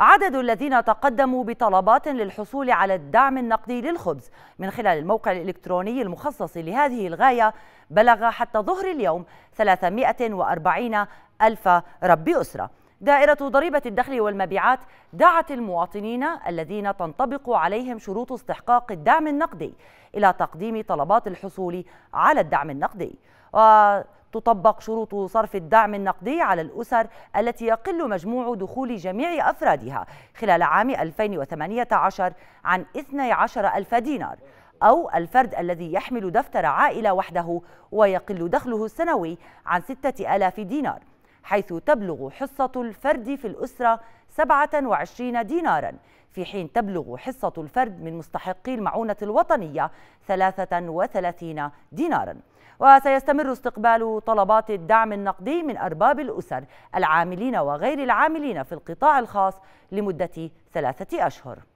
عدد الذين تقدموا بطلبات للحصول على الدعم النقدي للخبز من خلال الموقع الإلكتروني المخصص لهذه الغاية بلغ حتى ظهر اليوم 340 ألف رب أسرة دائرة ضريبة الدخل والمبيعات دعت المواطنين الذين تنطبق عليهم شروط استحقاق الدعم النقدي إلى تقديم طلبات الحصول على الدعم النقدي وتطبق شروط صرف الدعم النقدي على الأسر التي يقل مجموع دخول جميع أفرادها خلال عام 2018 عن 12 ألف دينار أو الفرد الذي يحمل دفتر عائلة وحده ويقل دخله السنوي عن 6000 دينار حيث تبلغ حصة الفرد في الأسرة 27 ديناراً في حين تبلغ حصة الفرد من مستحقي المعونة الوطنية 33 ديناراً وسيستمر استقبال طلبات الدعم النقدي من أرباب الأسر العاملين وغير العاملين في القطاع الخاص لمدة ثلاثة أشهر